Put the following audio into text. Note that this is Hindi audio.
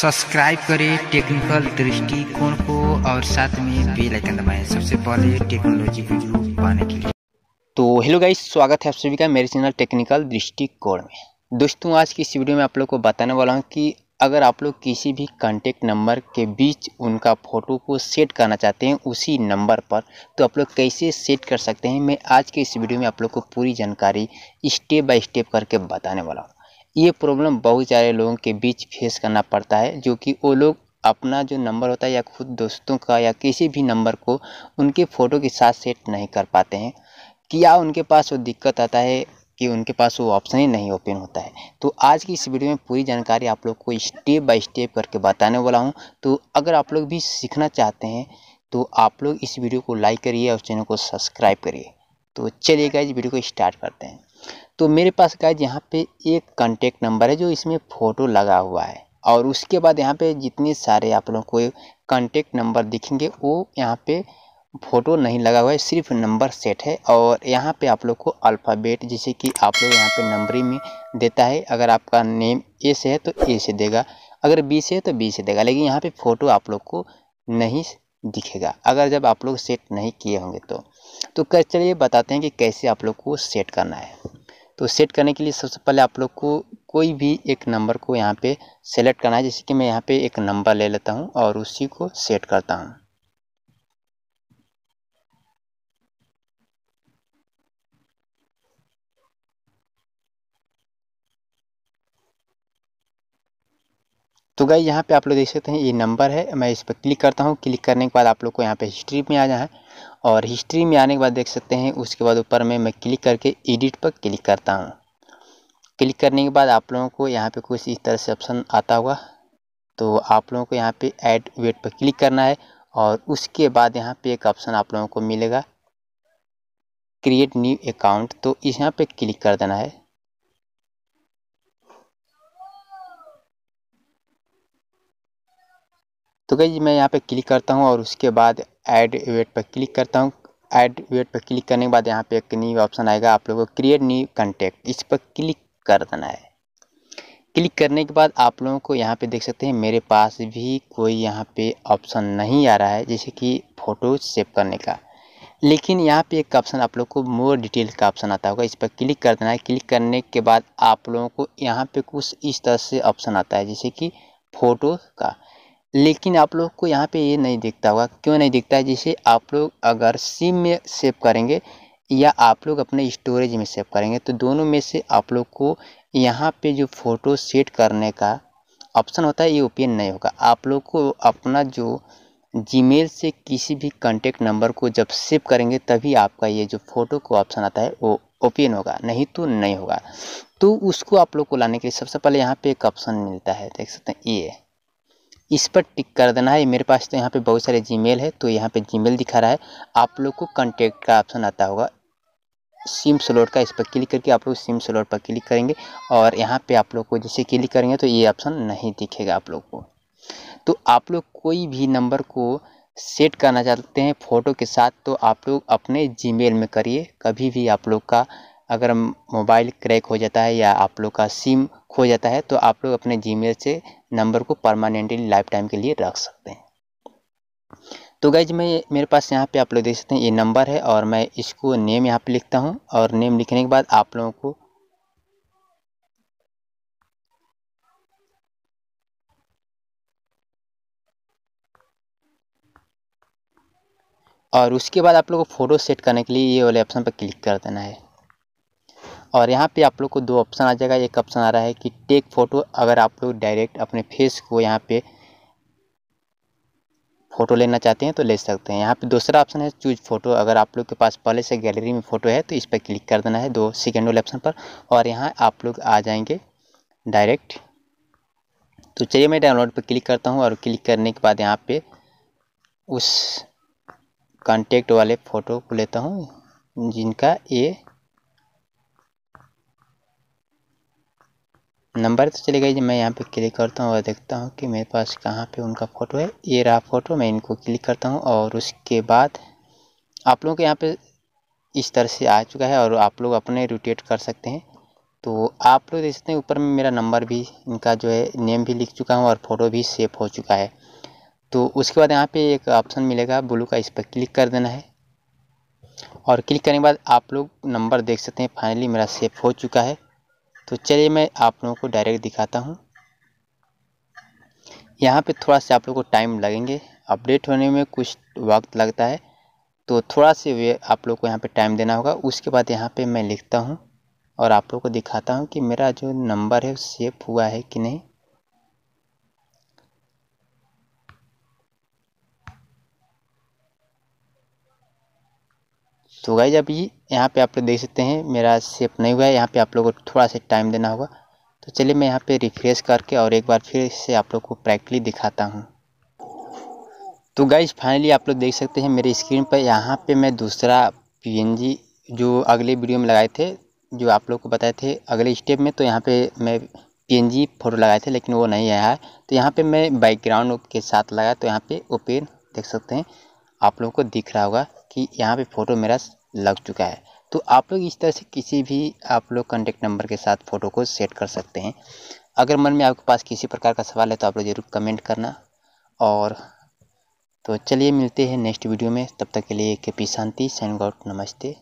सब्सक्राइब करें टेक्निकल दृष्टिकोण को और साथ में बेल आइकन दबाएं सबसे पहले टेक्नोलॉजी वीडियो पाने के लिए तो हेलो गाइस स्वागत है आप सभी का मेरे चैनल टेक्निकल दृष्टिकोण में दोस्तों आज की इस वीडियो में आप लोग को बताने वाला हूँ कि अगर आप लोग किसी भी कांटेक्ट नंबर के बीच उनका फ़ोटो को सेट करना चाहते हैं उसी नंबर पर तो आप लोग कैसे सेट कर सकते हैं मैं आज के इस वीडियो में आप लोग को पूरी जानकारी स्टेप बाय स्टेप करके बताने वाला हूँ ये प्रॉब्लम बहुत सारे लोगों के बीच फेस करना पड़ता है जो कि वो लोग अपना जो नंबर होता है या खुद दोस्तों का या किसी भी नंबर को उनके फ़ोटो के साथ सेट नहीं कर पाते हैं कि या उनके पास वो दिक्कत आता है कि उनके पास वो ऑप्शन ही नहीं ओपन होता है तो आज की इस वीडियो में पूरी जानकारी आप लोग को स्टेप बाय स्टेप करके बताने वाला हूँ तो अगर आप लोग भी सीखना चाहते हैं तो आप लोग इस वीडियो को लाइक करिए और चैनल को सब्सक्राइब करिए तो चलिएगा इस वीडियो को स्टार्ट करते हैं तो मेरे पास गाइज यहाँ पे एक कॉन्टेक्ट नंबर है जो इसमें फ़ोटो लगा हुआ है और उसके बाद यहाँ पे जितने सारे आप लोगों को कॉन्टेक्ट नंबर दिखेंगे वो यहाँ पे फ़ोटो नहीं लगा हुआ है सिर्फ नंबर सेट है और यहाँ पे आप लोग को अल्फ़ाबेट जैसे कि आप लोग यहाँ पे नंबरी में देता है अगर आपका नेम ए से है तो ए से देगा अगर बी से है तो बी से देगा लेकिन यहाँ पे फ़ोटो आप लोग को नहीं दिखेगा अगर जब आप लोग सेट नहीं किए होंगे तो तो चलिए बताते हैं कि कैसे आप लोग को सेट करना है तो सेट करने के लिए सबसे पहले आप लोग को कोई भी एक नंबर को यहाँ पे सेलेक्ट करना है जैसे कि मैं यहाँ पे एक नंबर ले लेता हूँ और उसी को सेट करता हूँ तो गई यहाँ पे आप लोग देख सकते हैं ये नंबर है मैं इस पर क्लिक करता हूँ क्लिक करने के बाद आप लोग को यहाँ पे हिस्ट्री में आ जाए और हिस्ट्री में आने के बाद देख सकते हैं उसके बाद ऊपर में मैं क्लिक करके एडिट पर क्लिक करता हूँ क्लिक करने के बाद आप लोगों को यहाँ पे कुछ इस तरह से ऑप्शन आता होगा तो आप लोगों को यहाँ पर एड वेट पर क्लिक करना है और उसके बाद यहाँ पर एक ऑप्शन आप लोगों को मिलेगा क्रिएट न्यू अकाउंट तो इस यहाँ पर क्लिक कर देना है तो गई मैं यहाँ पे क्लिक करता हूँ और उसके बाद ऐड वेट पर क्लिक करता हूँ ऐड वेट पर क्लिक करने के बाद यहाँ पे एक न्यू ऑप्शन आएगा आप लोगों को क्रिएट न्यू कंटेक्ट इस पर क्लिक कर देना है क्लिक करने के बाद आप लोगों को यहाँ पे देख सकते हैं मेरे पास भी कोई यहाँ पे ऑप्शन नहीं आ रहा है जैसे कि फ़ोटो सेव करने का लेकिन यहाँ पे एक ऑप्शन आप लोग को मोर डिटेल का ऑप्शन आता होगा इस पर क्लिक कर देना है क्लिक करने के बाद आप लोगों को यहाँ पे कुछ इस तरह से ऑप्शन आता है जैसे कि फ़ोटो का लेकिन आप लोग को यहाँ पे ये नहीं दिखता होगा क्यों नहीं दिखता है जिसे आप लोग अगर सिम में सेव करेंगे या आप लोग अपने स्टोरेज में सेव करेंगे तो दोनों में से आप लोग को यहाँ पे जो फ़ोटो सेट करने का ऑप्शन होता है ये ओपन नहीं होगा आप लोग को अपना जो जीमेल से किसी भी कॉन्टेक्ट नंबर को जब सेव करेंगे तभी आपका ये जो फ़ोटो को ऑप्शन आता है वो ओपन होगा नहीं तो नहीं होगा तो उसको आप लोग को लाने के लिए सबसे पहले यहाँ पे एक ऑप्शन मिलता है देख सकते हैं ये इस पर टिक कर देना है मेरे पास तो यहाँ पे बहुत सारे जीमेल है तो यहाँ पे जीमेल दिखा रहा है आप लोग को कॉन्टेक्ट का ऑप्शन आता होगा सिम स्लॉट का इस पर क्लिक करके आप लोग सिम स्लॉट पर क्लिक करेंगे और यहाँ पे आप लोग को जैसे क्लिक करेंगे तो ये ऑप्शन नहीं दिखेगा आप लोग को तो आप लोग कोई भी नंबर को सेट करना चाहते हैं फ़ोटो के साथ तो आप लोग अपने जी में करिए कभी भी आप लोग का अगर मोबाइल क्रैक हो जाता है या आप लोग का सिम खो जाता है तो आप लोग अपने जी से नंबर को परमानेंटली लाइफ टाइम के लिए रख सकते हैं तो गाइज मैं मेरे पास यहाँ पे आप लोग देख सकते हैं ये नंबर है और मैं इसको नेम यहाँ पे लिखता हूँ और नेम लिखने के बाद आप लोगों को और उसके बाद आप लोगों को फ़ोटो सेट करने के लिए ये वाले ऑप्शन पर क्लिक कर देना है और यहाँ पे आप लोग को दो ऑप्शन आ जाएगा एक ऑप्शन आ रहा है कि टेक फ़ोटो अगर आप लोग डायरेक्ट अपने फेस को यहाँ पे फ़ोटो लेना चाहते हैं तो ले सकते हैं यहाँ पे दूसरा ऑप्शन है चूज फ़ोटो अगर आप लोग के पास पहले से गैलरी में फ़ोटो है तो इस पर क्लिक कर देना है दो सेकेंड वाले ऑप्शन पर और यहाँ आप लोग आ जाएंगे डायरेक्ट तो चलिए मैं डाउनलोड पर क्लिक करता हूँ और क्लिक करने के बाद यहाँ पे उस कॉन्टेक्ट वाले फ़ोटो को लेता हूँ जिनका ये नंबर तो चले गए जी मैं यहाँ पे क्लिक करता हूँ और देखता हूँ कि मेरे पास कहाँ पे उनका फ़ोटो है ये रहा फ़ोटो मैं इनको क्लिक करता हूँ और उसके बाद आप लोगों के यहाँ पे इस तरह से आ चुका है और आप लोग अपने रोटेट कर सकते हैं तो आप लोग देख सकते हैं ऊपर में मेरा नंबर भी इनका जो है नेम भी लिख चुका हूँ और फ़ोटो भी सेव हो चुका है तो उसके बाद यहाँ पर एक ऑप्शन मिलेगा ब्लू का इस पर क्लिक कर देना है और क्लिक करने के बाद आप लोग नंबर देख सकते हैं फाइनली मेरा सेव हो चुका है तो चलिए मैं आप लोगों को डायरेक्ट दिखाता हूँ यहाँ पे थोड़ा सा आप लोगों को टाइम लगेंगे अपडेट होने में कुछ वक्त लगता है तो थोड़ा सा वे आप लोग को यहाँ पे टाइम देना होगा उसके बाद यहाँ पे मैं लिखता हूँ और आप लोग को दिखाता हूँ कि मेरा जो नंबर है सेफ हुआ है कि नहीं तो गाइज अब ये यहाँ पे आप लोग देख सकते हैं मेरा सेप नहीं हुआ है यहाँ पे आप लोगों को थोड़ा सा टाइम देना होगा तो चलिए मैं यहाँ पे रिफ्रेश करके और एक बार फिर से आप लोग को प्रैक्टिकली दिखाता हूँ तो गाइज फाइनली आप लोग देख सकते हैं मेरे स्क्रीन पर यहाँ पे मैं दूसरा पीएनजी जो अगले वीडियो में लगाए थे जो आप लोग को बताए थे अगले स्टेप में तो यहाँ पर मैं पीएनजी फ़ोटो लगाए थे लेकिन वो नहीं आया है तो यहाँ पे मैं बैकग्राउंड के साथ लगाया तो यहाँ पे ओपेन देख सकते हैं आप लोगों को दिख रहा होगा कि यहाँ पे फ़ोटो मेरा लग चुका है तो आप लोग इस तरह से किसी भी आप लोग कॉन्टेक्ट नंबर के साथ फ़ोटो को सेट कर सकते हैं अगर मन में आपके पास किसी प्रकार का सवाल है तो आप लोग ज़रूर कमेंट करना और तो चलिए मिलते हैं नेक्स्ट वीडियो में तब तक के लिए के पी शांति सैन गॉड नमस्ते